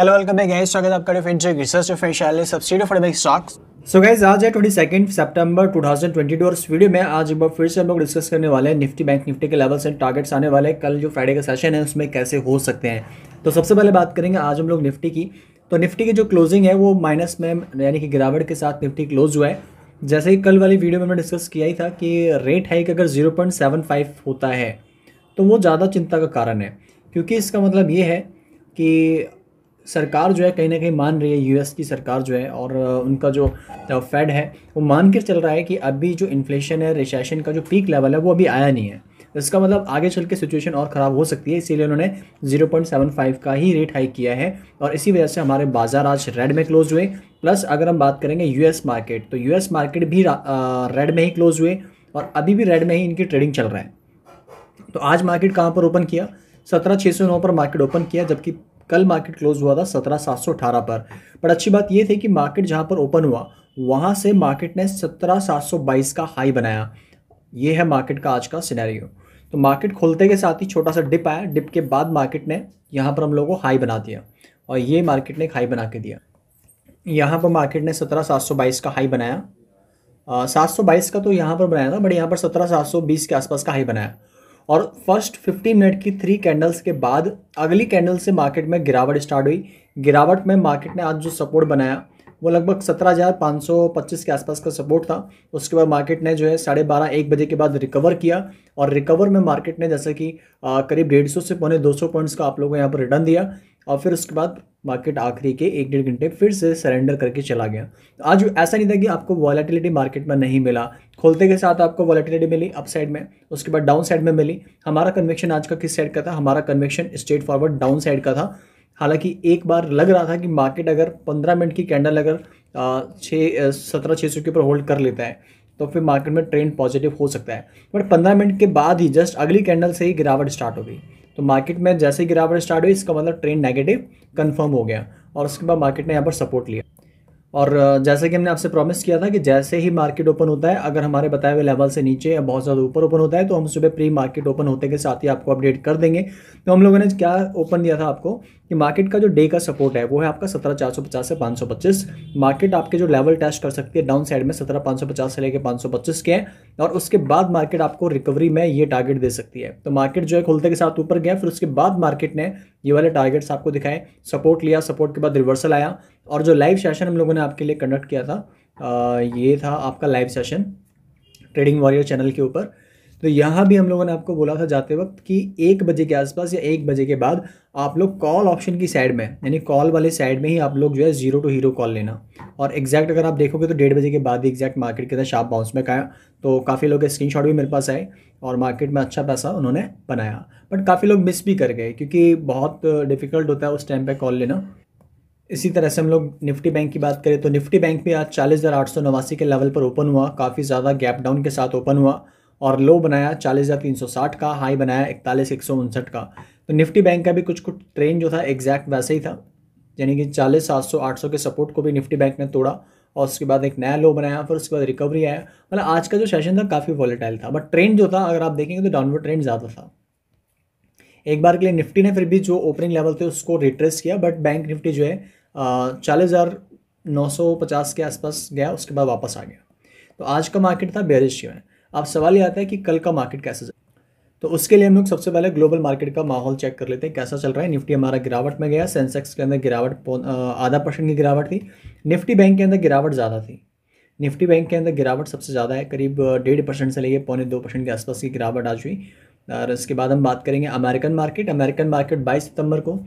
hello welcome back guys स्वागत है आपका research subsidy for stocks so guys आज है ट्वेंटी सितंबर 2022 और इस वीडियो में आज एक बार फिर से हम लोग डिस्कस करने वाले हैं निफ्टी बैंक निफ्टी के लेवल्स एंड टारगेट्स आने वाले हैं कल जो फ्राइडे का सेशन है उसमें कैसे हो सकते हैं तो सबसे पहले बात करेंगे आज हम लोग निफ्टी की तो निफ्टी की जो क्लोजिंग है वो माइनस में यानी कि गिरावट के साथ निफ्टी क्लोज हुआ है जैसे ही कल वाली वीडियो में हमने डिस्कस किया ही था कि रेट हाइक अगर 0.75 होता है तो वो ज़्यादा चिंता का कारण है क्योंकि इसका मतलब ये है कि सरकार जो है कहीं ना कहीं मान रही है यूएस की सरकार जो है और उनका जो फेड है वो मान कर चल रहा है कि अभी जो इन्फ्लेशन है रिसेशन का जो पीक लेवल है वो अभी आया नहीं है इसका मतलब आगे चल के सिचुएशन और ख़राब हो सकती है इसीलिए उन्होंने 0.75 का ही रेट हाई किया है और इसी वजह से हमारे बाजार आज रेड में क्लोज हुए प्लस अगर हम बात करेंगे यूएस मार्केट तो यूएस मार्केट भी रेड में ही क्लोज हुए और अभी भी रेड में ही इनकी ट्रेडिंग चल रहा है तो आज मार्केट कहाँ पर ओपन किया सत्रह छः सौ नौ पर मार्केट ओपन किया जबकि कल मार्केट क्लोज हुआ था सत्रह सात सौ अठारह पर पर अच्छी बात यह थी कि मार्केट जहां पर ओपन हुआ वहां से मार्केट ने सत्रह सात सौ बाईस का हाई बनाया ये है मार्केट का आज का सिनेरियो तो मार्केट खोलते के साथ ही छोटा सा डिप आया डिप के बाद मार्केट ने यहाँ पर हम लोगों को हाई बना दिया और ये मार्केट ने हाई बना के दिया यहाँ पर मार्केट ने सत्रह सात सौ बाईस का हाई बनाया सात सौ बाईस का तो यहाँ पर बनाया था बट यहाँ पर सत्रह सात सौ बीस के आसपास का हाई बनाया और फर्स्ट 50 मिनट की थ्री कैंडल्स के बाद अगली कैंडल से मार्केट में गिरावट स्टार्ट हुई गिरावट में मार्केट ने आज जो सपोर्ट बनाया वो लगभग सत्रह हज़ार पाँच सौ पच्चीस के आसपास का सपोर्ट था उसके बाद मार्केट ने जो है साढ़े बारह एक बजे के बाद रिकवर किया और रिकवर में मार्केट ने जैसे कि करीब डेढ़ सौ से पौने दो सौ पॉइंट्स का आप लोगों को यहाँ पर रिटर्न दिया और फिर उसके बाद मार्केट आखिरी के एक डेढ़ घंटे फिर से सरेंडर करके चला गया तो आज ऐसा नहीं था कि आपको वॉलेटिलिटी मार्केट में नहीं मिला खोलते के साथ आपको वॉलेटिलिटी मिली अप साइड में उसके बाद डाउन साइड में मिली हमारा कन्वेक्शन आज का किस साइड का था हमारा conviction straightforward downside का था हालांकि एक बार लग रहा था कि मार्केट अगर पंद्रह मिनट की कैंडल अगर छः सत्रह छः सौ के ऊपर होल्ड कर लेता है तो फिर मार्केट में ट्रेंड पॉजिटिव हो सकता है बट पंद्रह मिनट के बाद ही जस्ट अगली कैंडल से ही गिरावट स्टार्ट हो गई तो मार्केट में जैसे गिरावट स्टार्ट हुई इसका मतलब ट्रेंड नेगेटिव कन्फर्म हो गया और उसके बाद मार्केट ने यहाँ पर सपोर्ट लिया और जैसे कि हमने आपसे प्रॉमिस किया था कि जैसे ही मार्केट ओपन होता है अगर हमारे बताए हुए लेवल से नीचे या बहुत ज़्यादा ऊपर ओपन होता है तो हम सुबह प्री मार्केट ओपन होते के साथ ही आपको अपडेट कर देंगे तो हम लोगों ने क्या ओपन दिया था आपको कि मार्केट का जो डे का सपोर्ट है वो है आपका सत्रह चार सौ पचास से पाँच सौ पच्चीस मार्केट आपके जो लेवल टेस्ट कर सकती है डाउन साइड में सत्रह पाँच सौ पचास से लेकर पाँच सौ पच्चीस के हैं और उसके बाद मार्केट आपको रिकवरी में ये टारगेट दे सकती है तो मार्केट जो है खुलते के साथ ऊपर गया फिर उसके बाद मार्केट ने ये वाले टारगेट्स आपको दिखाए सपोर्ट लिया सपोर्ट के बाद रिवर्सल आया और जो लाइव सेशन हम लोगों ने आपके लिए कंडक्ट किया था आ, ये था आपका live session trading warrior channel के ऊपर तो यहाँ भी हम लोगों ने आपको बोला था जाते वक्त कि एक बजे के आसपास या एक बजे के बाद आप लोग कॉल ऑप्शन की साइड में यानी कॉल वाले साइड में ही आप लोग जो है जीरो टू हीरो कॉल लेना और एग्जैक्ट अगर आप देखोगे तो डेढ़ बजे के बाद ही एग्जैक्ट मार्केट के अंदर शार्प बाउंस में आया तो काफ़ी लोग स्क्रीन शॉट भी मेरे पास आए और मार्केट में अच्छा पैसा उन्होंने बनाया बट काफ़ी लोग मिस भी कर गए क्योंकि बहुत डिफ़िकल्ट होता है उस टाइम पर कॉल लेना इसी तरह से हम लोग निफ्टी बैंक की बात करें तो निफ्टी बैंक भी आज चालीस हज़ार आठ सौ नवासी के लेवल पर ओपन हुआ काफ़ी ज़्यादा गैप डाउन के साथ ओपन हुआ और लो बनाया चालीस हज़ार तीन सौ साठ का हाई बनाया इकतालीस एक सौ उनसठ का तो निफ्टी बैंक का भी कुछ कुछ ट्रेंड जो था एग्जैक्ट वैसे ही था यानी कि चालीस सात सौ आठ सौ के सपोर्ट को भी निफ्टी बैंक ने तोड़ा और उसके बाद एक नया लो बनाया फिर उसके बाद रिकवरी आया मतलब आज का जो सेशन था काफ़ी वॉलेटाइल था बट ट्रेंड जो था अगर आप देखेंगे तो डाउनवर्ड ट्रेंड ज़्यादा था एक बार के लिए निफ्टी ने फिर भी जो ओपनिंग लेवल थे उसको रिट्रेस किया बट बैंक निफ्टी जो है चालीस हज़ार नौ सौ पचास के आसपास गया उसके बाद वापस आ गया तो आज का मार्केट था बेरिश में अब सवाल ये आता है कि कल का मार्केट कैसे जाए तो उसके लिए हम लोग सबसे पहले ग्लोबल मार्केट का माहौल चेक कर लेते हैं कैसा चल रहा है निफ्टी हमारा गिरावट में गया सेंसेक्स के अंदर गिरावट आधा परसेंट की गिरावट थी निफ्टी बैंक के अंदर गिरावट ज़्यादा थी निफ्टी बैंक के अंदर गिरावट सबसे ज़्यादा है करीब डेढ़ परसेंट से लेके पौने दो परसेंट के आसपास की गिरावट आज हुई और इसके बाद हम बात करेंगे अमेरिकन मार्केट अमेरिकन मार्केट बाईस सितंबर को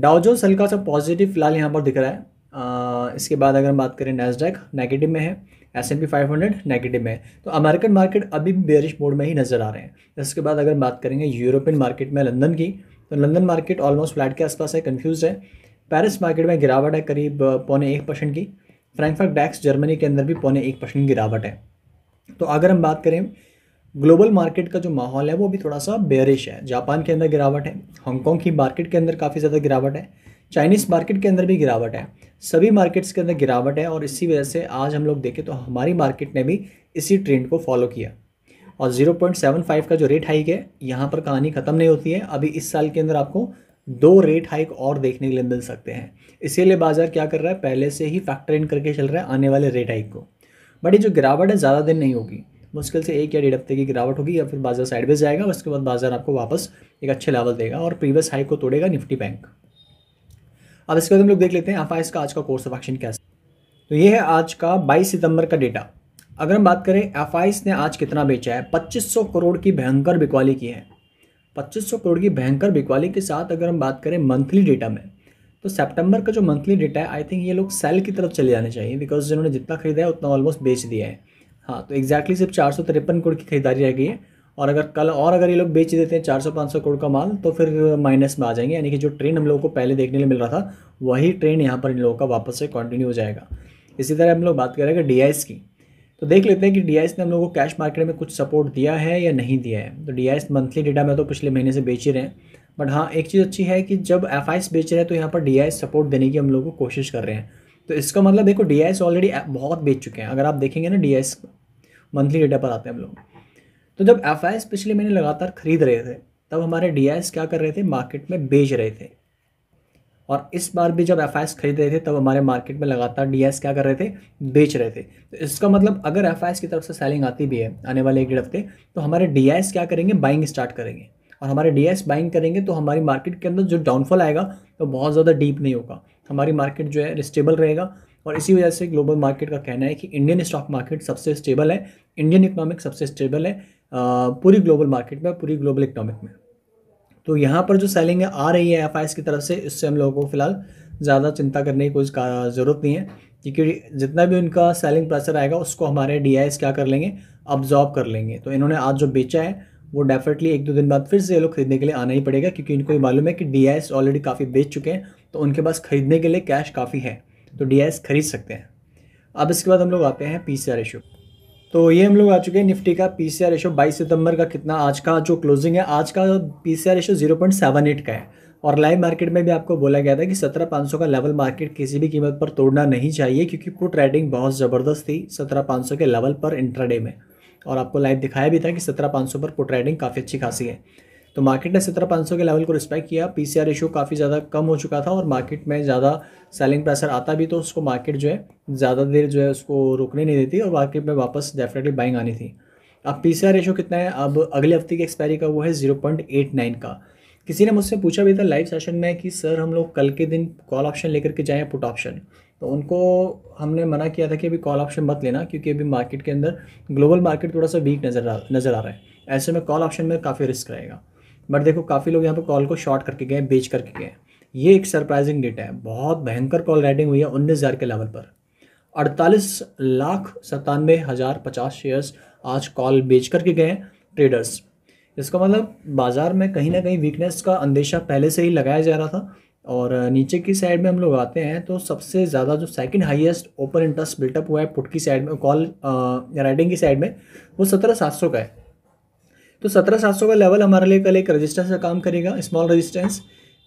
डाउजोस हल्का सा पॉजिटिव फिलहाल यहाँ पर दिख रहा है आ, इसके बाद अगर हम बात करें नेसडेक नेगेटिव में है S N P five hundred negative में है तो अमेरिकन मार्केट अभी भी बेरिश मोड में ही नज़र आ रहे हैं इसके बाद अगर हम बात करेंगे यूरोपियन मार्केट में लंदन की तो लंदन मार्केट ऑलमोस्ट फ्लैट के आसपास है कन्फ्यूज है पेरिस मार्केट में गिरावट है करीब पौने एक परसेंट की फ्रैंकफर्ट डैक्स जर्मनी के अंदर भी पौने एक परसेंट गिरावट है तो अगर हम बात करें ग्लोबल मार्केट का जो माहौल है वो भी थोड़ा सा बेरिश है जापान के अंदर गिरावट है हांगकॉन्ग की मार्केट के अंदर काफ़ी ज़्यादा गिरावट है चाइनीज़ मार्केट के अंदर भी गिरावट है सभी मार्केट्स के अंदर गिरावट है और इसी वजह से आज हम लोग देखें तो हमारी मार्केट ने भी इसी ट्रेंड को फॉलो किया और 0.75 का जो रेट हाइक है यहाँ पर कहानी ख़त्म नहीं होती है अभी इस साल के अंदर आपको दो रेट हाइक और देखने के लिए मिल सकते हैं इसीलिए बाज़ार क्या कर रहा है पहले से ही फैक्टर इन करके चल रहा है आने वाले रेट हाइक को बट ये जो गिरावट है ज़्यादा दिन नहीं होगी मुश्किल से एक या डेढ़ हफ्ते की गिरावट होगी या फिर बाजार साइडवेज जाएगा और उसके बाद बाजार आपको वापस एक अच्छे लेवल देगा और प्रीवियस हाई को तोड़ेगा निफ्टी बैंक अब इसके बाद हम लोग देख लेते हैं एफ का आज का कोर्स ऑफ एक्शन क्या है तो ये है आज का बाईस सितंबर का डेटा अगर हम बात करें एफ ने आज कितना बेचा है 2500 करोड़ की भयंकर बिकवाली की है 2500 करोड़ की भयंकर बिकवाली के साथ अगर हम बात करें मंथली डेटा में तो सितंबर का जो मंथली डेटा है आई थिंक ये लोग सेल की तरफ चले जाने चाहिए बिकॉज जिन्होंने जितना खरीदा है उतना ऑलमोस्ट बेच दिया है हाँ तो एग्जैक्टली सिर्फ चार सौ तिरपन करोड़ की खरीदारी रह गई है और अगर कल और अगर ये लोग बेच देते हैं चार सौ पाँच सौ करोड़ का माल तो फिर माइनस में आ जाएंगे यानी कि जो ट्रेन हम लोगों को पहले देखने में मिल रहा था वही ट्रेन यहाँ पर इन लोगों का वापस से कंटिन्यू हो जाएगा इसी तरह हम लोग बात करेंगे डी की तो देख लेते हैं कि डी ने हम लोगों को कैश मार्केट में कुछ सपोर्ट दिया है या नहीं दिया है तो डी मंथली डेटा में तो पिछले महीने से बेच ही रहे हैं बट हाँ एक चीज़ अच्छी है कि जब एफ बेच रहे हैं तो यहाँ पर डी सपोर्ट देने की हम लोग को कोशिश कर रहे हैं तो इसका मतलब देखो डी ऑलरेडी बहुत बेच चुके हैं अगर आप देखेंगे ना डी मंथली डेटा पर आते हैं हम लोग तो जब एफ पिछले महीने लगातार खरीद रहे थे तब हमारे डी क्या कर रहे थे मार्केट में बेच रहे थे और इस बार भी जब एफ खरीद रहे थे तब हमारे मार्केट में लगातार डी क्या कर रहे थे बेच रहे थे तो इसका मतलब अगर एफ की तरफ से सेलिंग आती भी है आने वाले एक डेढ़ हफ्ते तो हमारे डी क्या करेंगे बाइंग स्टार्ट करेंगे और हमारे डी बाइंग करेंगे तो हमारी मार्केट के अंदर जो डाउनफॉल आएगा तो बहुत ज़्यादा डीप नहीं होगा हमारी मार्केट जो है स्टेबल रहेगा और इसी वजह से ग्लोबल मार्केट का कहना है कि इंडियन स्टॉक मार्केट सबसे स्टेबल है इंडियन इकोनॉमिक सबसे स्टेबल है पूरी ग्लोबल मार्केट में पूरी ग्लोबल इकोनॉमिक में तो यहाँ पर जो सेलिंग आ रही है एफ की तरफ से इससे हम लोगों को फिलहाल ज़्यादा चिंता करने की कोई ज़रूरत नहीं है क्योंकि जितना भी उनका सेलिंग प्रेशर आएगा उसको हमारे डी क्या कर लेंगे अब्जॉर्ब कर लेंगे तो इन्होंने आज जो बेचा है वो डेफिनेटली एक दो दिन बाद फिर से ये लोग खरीदने के लिए आना ही पड़ेगा क्योंकि इनको ये मालूम है कि डी ऑलरेडी काफ़ी बेच चुके हैं तो उनके पास खरीदने के लिए कैश काफ़ी है तो डी खरीद सकते हैं अब इसके बाद हम लोग आते हैं पी सी रेशो तो ये हम लोग आ चुके हैं निफ्टी का पी सी रेशो बाईस सितंबर का कितना आज का जो क्लोजिंग है आज का P C ratio zero point seven eight का है और लाइव मार्केट में भी आपको बोला गया था कि सत्रह पाँच सौ का लेवल मार्केट किसी भी कीमत पर तोड़ना नहीं चाहिए क्योंकि पुट राइडिंग बहुत ज़बरदस्त थी सत्रह पाँच सौ के लेवल पर इंट्राडे में और आपको लाइव दिखाया भी था कि सत्रह पाँच सौ पर पुट राइडिंग काफ़ी अच्छी खासी है तो मार्केट ने सत्रह पाँच सौ के लेवल को रिस्पेक्ट किया पी सी आर रेशियो काफ़ी ज़्यादा कम हो चुका था और मार्केट में ज़्यादा सेलिंग प्रेशर आता भी तो उसको मार्केट जो है ज़्यादा देर जो है उसको रुकने नहीं देती और मार्केट में वापस डेफिनेटली बाइंग आनी थी अब पी सी आर कितना है अब अगले हफ्ते की एक्सपायरी का वो है जीरो पॉइंट एट नाइन का किसी ने मुझसे पूछा भी था लाइव सेशन में कि सर हम लोग कल के दिन कॉल ऑप्शन लेकर के जाएँ पुट ऑप्शन तो उनको हमने मना किया था कि अभी कॉल ऑप्शन मत लेना क्योंकि अभी मार्केट के अंदर ग्लोबल मार्केट थोड़ा सा वीक नज़र आ नज़र आ रहा है ऐसे में कॉल ऑप्शन में काफ़ी रिस्क रहेगा बट देखो काफ़ी लोग यहाँ पर कॉल को शॉर्ट करके गए बेच करके गए ये एक सरप्राइजिंग डेटा है बहुत भयंकर कॉल राइटिंग हुई है उन्नीस हज़ार के लेवल पर अड़तालीस लाख सत्तानवे हज़ार पचास शेयर्स आज कॉल बेच करके गए ट्रेडर्स इसका मतलब बाज़ार में कहीं ना कहीं वीकनेस का अंदेशा पहले से ही लगाया जा रहा था और नीचे की साइड में हम लोग आते हैं तो सबसे ज़्यादा जो second highest open interest built up हुआ है पुट की साइड में कॉल राइडिंग की साइड में वो सत्रह सात सौ का है तो सत्रह सात सौ का लेवल हमारे लिए कल एक रजिस्टेंस का काम करेगा स्मॉल रजिस्टेंस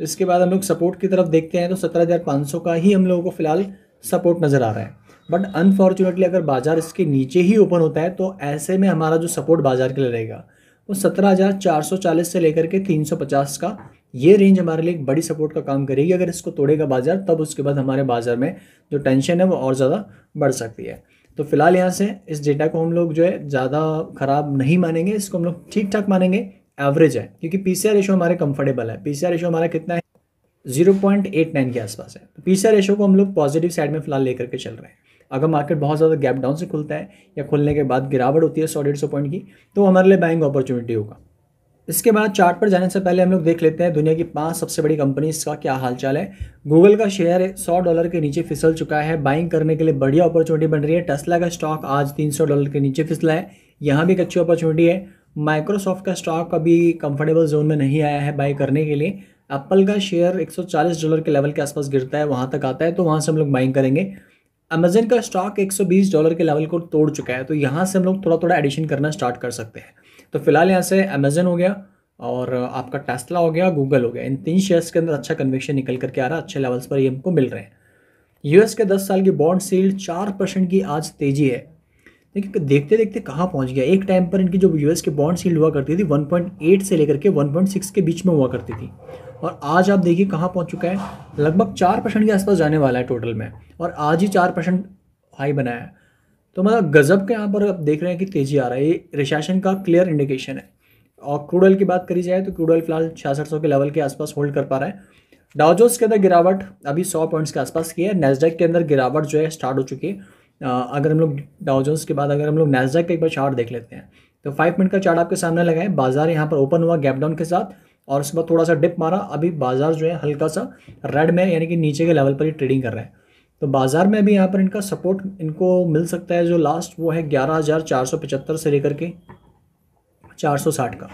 इसके बाद हम लोग सपोर्ट की तरफ देखते हैं तो सत्रह हज़ार पाँच सौ का ही हम लोगों को फिलहाल सपोर्ट नज़र आ रहा है बट अनफॉर्चुनेटली अगर बाजार इसके नीचे ही ओपन होता है तो ऐसे में हमारा जो सपोर्ट बाजार के लिए रहेगा वो सत्रह हज़ार चार सौ चालीस से लेकर के तीन सौ पचास का ये रेंज हमारे लिए एक बड़ी सपोर्ट का काम करेगी अगर इसको तोड़ेगा बाजार तब उसके बाद हमारे बाजार में जो टेंशन है वो और ज़्यादा बढ़ सकती है तो फिलहाल यहाँ से इस डेटा को हम लोग जो है ज़्यादा ख़राब नहीं मानेंगे इसको हम लोग ठीक ठाक मानेंगे एवरेज है क्योंकि पी सी आर रेशो हमारे कंफर्टेबल है पी सी आर रेशो हमारा कितना है जीरो पॉइंट एट नाइन के आसपास है तो पी सी आर रेशो को हम लोग पॉजिटिव साइड में फिलहाल लेकर के चल रहे हैं अगर मार्केट बहुत ज़्यादा गैप डाउन से खुलता है या खुलने के बाद गिरावट होती है सौ डेढ़ सौ पॉइंट की तो हमारे लिए बाइंग अपॉर्चुनिटी होगा इसके बाद चार्ट पर जाने से पहले हम लोग देख लेते हैं दुनिया की पांच सबसे बड़ी कंपनीज का क्या हालचाल है गूगल का शेयर सौ डॉलर के नीचे फिसल चुका है बाइंग करने के लिए बढ़िया अपॉर्चुनिटी बन रही है टेस्ला का स्टॉक आज तीन सौ डॉलर के नीचे फिसला है यहाँ भी एक अच्छी अपॉर्चुनिटी है माइक्रोसॉफ्ट का स्टॉक अभी कंफर्टेबल जोन में नहीं आया है बाई करने के लिए एप्पल का शेयर एक डॉलर के लेवल के आसपास गिरता है वहाँ तक आता है तो वहाँ से हम लोग बाइंग करेंगे अमेजन का स्टॉक एक डॉलर के लेवल को तोड़ चुका है तो यहाँ से हम लोग थोड़ा थोड़ा एडिशन करना स्टार्ट कर सकते हैं तो फिलहाल यहाँ से अमेजन हो गया और आपका टेस्ला हो गया गूगल हो गया इन तीन शेयर्स के अंदर अच्छा कन्वेक्शन निकल करके आ रहा है अच्छे लेवल्स पर ये हमको मिल रहे हैं यूएस के 10 साल की बॉन्ड सील्ड चार परसेंट की आज तेजी है देखिए देखते देखते कहाँ पहुँच गया एक टाइम पर इनकी जो यूएस की बॉन्ड सील्ड हुआ करती थी 1.8 से लेकर के 1.6 के बीच में हुआ करती थी और आज आप देखिए कहाँ पहुँच चुका है लगभग चार परसेंट के आसपास जाने वाला है टोटल में और आज ही चार परसेंट हाई बनाया है तो मतलब गज़ब के यहाँ पर आप देख रहे हैं कि तेज़ी आ रहा है ये रिशासन का क्लियर इंडिकेशन है और क्रूड ऑयल की बात करी जाए तो क्रूड ऑयल फिलहाल छियासठ सौ के लेवल के आसपास होल्ड कर पा रहा है डाउजोस के अंदर गिरावट अभी सौ पॉइंट्स के आसपास की है नेसडेक के अंदर गिरावट जो है स्टार्ट हो चुकी है अगर हम लोग डाउजोस के बाद अगर हम लोग नेसडेक का एक बार चार्ट देख लेते हैं तो फाइव मिनट का चार्ट आपके सामने लगाए बाजार यहाँ पर ओपन हुआ गैप डाउन के साथ और उसके बाद थोड़ा सा डिप मारा अभी बाजार जो है हल्का सा रेड में यानी कि नीचे के लेवल पर ही ट्रेडिंग कर रहा है तो बाज़ार में भी यहाँ पर इनका सपोर्ट इनको मिल सकता है जो लास्ट वो है ग्यारह हज़ार चार सौ पचहत्तर से लेकर के चार सौ साठ का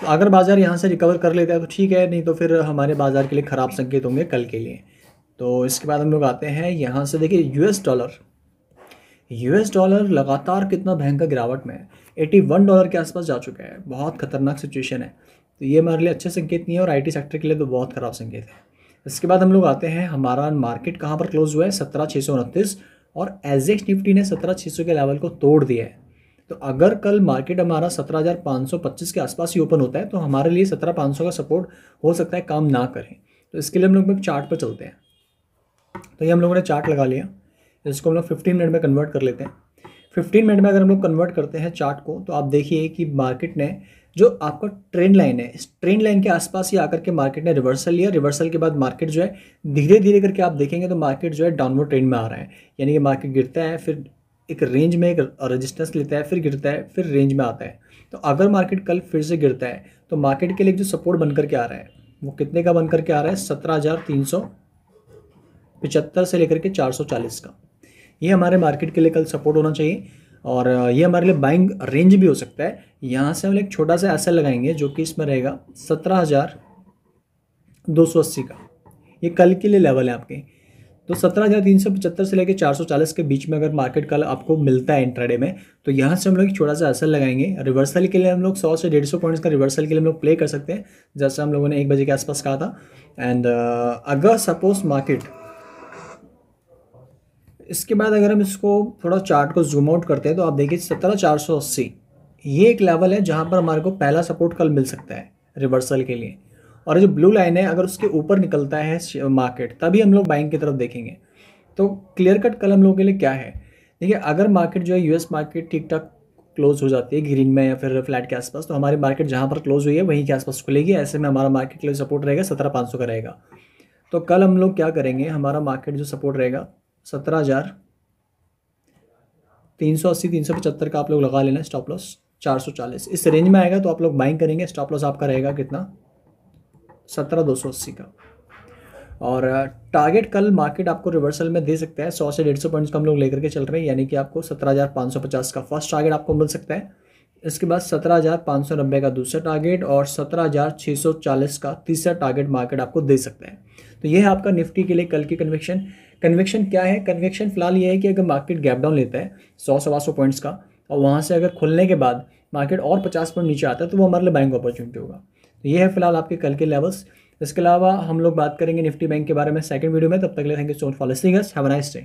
तो अगर बाज़ार यहाँ से रिकवर कर लेता है तो ठीक है नहीं तो फिर हमारे बाज़ार के लिए ख़राब संकेत होंगे कल के लिए तो इसके बाद हम लोग आते हैं यहाँ से देखिए यूएस डॉलर यूएस डॉलर लगातार कितना भयंकर गिरावट में है एटी वन डॉलर के आसपास जा चुका है बहुत खतरनाक सिचुएशन है तो ये हमारे लिए अच्छे संकेत नहीं है और आईटी सेक्टर के लिए तो बहुत ख़राब संकेत है इसके बाद हम लोग आते हैं हमारा मार्केट कहाँ पर क्लोज हुआ है सत्रह छः सौ उनतीस और एज एक्स निफ्टी ने सत्रह छः सौ के लेवल को तोड़ दिया है तो अगर कल मार्केट हमारा सत्रह हज़ार पाँच सौ पच्चीस के आसपास ही ओपन होता है तो हमारे लिए सत्रह पाँच सौ का सपोर्ट हो सकता है काम ना करें तो इसके लिए हम लोग चार्ट पर चलते हैं तो ये हम लोगों ने चार्ट लगा लिया इसको हम लोग फिफ्टीन मिनट में कन्वर्ट कर लेते हैं फिफ्टीन मिनट में अगर हम लोग कन्वर्ट करते हैं चार्ट को तो आप देखिए कि मार्केट ने जो आपका ट्रेंड लाइन है इस ट्रेंड लाइन के आसपास ही आकर के मार्केट ने रिवर्सल लिया रिवर्सल के बाद मार्केट जो है धीरे धीरे करके आप देखेंगे तो मार्केट जो है डाउनवर्ड ट्रेंड में आ रहा है यानी कि मार्केट गिरता है फिर एक रेंज में एक रजिस्टेंस लेता है फिर गिरता है फिर रेंज में आता है तो अगर मार्केट कल फिर से गिरता है तो मार्केट के लिए जो सपोर्ट बन करके आ रहा है वो कितने का बन करके आ रहा है सत्रह हज़ार तीन सौ पिचहत्तर से लेकर के चार सौ चालीस का ये हमारे मार्केट के लिए कल सपोर्ट होना चाहिए और ये हमारे लिए बाइंग रेंज भी हो सकता है यहाँ से हम एक छोटा सा एसएल लगाएंगे जो कि इसमें रहेगा सत्रह हज़ार दो सौ अस्सी का ये कल के लिए लेवल है आपके तो सत्रह हज़ार तीन सौ पचहत्तर से लेकर चार सौ चालीस के बीच में अगर मार्केट कल आपको मिलता है इंट्राडे में तो यहाँ से हम लोग छोटा सा असर लगाएंगे रिवर्सल के लिए हम लोग सौ से डेढ़ सौ पॉइंट्स का रिवर्सल के लिए हम लोग प्ले कर सकते हैं जैसे हम लोगों ने एक बजे के आसपास कहा था एंड अगर सपोज मार्केट इसके बाद अगर हम इसको थोड़ा चार्ट को जूम आउट करते हैं तो आप देखिए सत्रह चार सौ अस्सी ये एक लेवल है जहाँ पर हमारे को पहला सपोर्ट कल मिल सकता है रिवर्सल के लिए और जो ब्लू लाइन है अगर उसके ऊपर निकलता है मार्केट तभी हम लोग बाइंग की तरफ देखेंगे तो क्लियर कट कल हम लोगों के लिए क्या है देखिए अगर मार्केट जो है यूएस मार्केट ठीक ठाक क्लोज हो जाती है ग्रीन में या फिर फ्लैट के आसपास तो हमारी मार्केट जहाँ पर क्लोज हुई है वहीं के आसपास खुलेगी ऐसे में हमारा मार्केट के लिए सपोर्ट रहेगा सत्रह पाँच सौ का रहेगा तो कल हम लोग क्या करेंगे हमारा मार्केट जो सपोर्ट रहेगा सत्रह हज़ार तीन सौ अस्सी तीन सौ पचहत्तर का आप लोग लगा लेना स्टॉप लॉस चार सौ चालीस इस रेंज में आएगा तो आप लोग बाइंग करेंगे स्टॉप लॉस आपका रहेगा कितना सत्रह दो सौ अस्सी का और टारगेट कल मार्केट आपको रिवर्सल में दे सकता है सौ से डेढ़ सौ पॉइंट्स का हम लोग लेकर के चल रहे हैं यानी कि आपको सत्रह हज़ार पाँच सौ पचास का फर्स्ट टारगेट आपको मिल सकता है इसके बाद सत्रह हज़ार पाँच सौ नब्बे का दूसरा टारगेट और सत्रह हज़ार छः सौ चालीस का तीसरा टारगेट मार्केट आपको दे सकता है तो यह है आपका निफ्टी के लिए कल की कन्वेक्शन कन्वेक्शन क्या है कन्वेक्शन फिलहाल ये है कि अगर मार्केट गैप डाउन लेता है सौ सवा सौ पॉइंट्स का और वहाँ से अगर खुलने के बाद मार्केट और पचास पॉइंट नीचे आता है तो वो हमारे लिए बैंक अपॉर्चुनिटी होगा तो ये है फिलहाल आपके कल के लेवल्स इसके अलावा हम लोग बात करेंगे निफ्टी बैंक के बारे में सेकंड वीडियो में तब तक ले thank you so much for have a nice day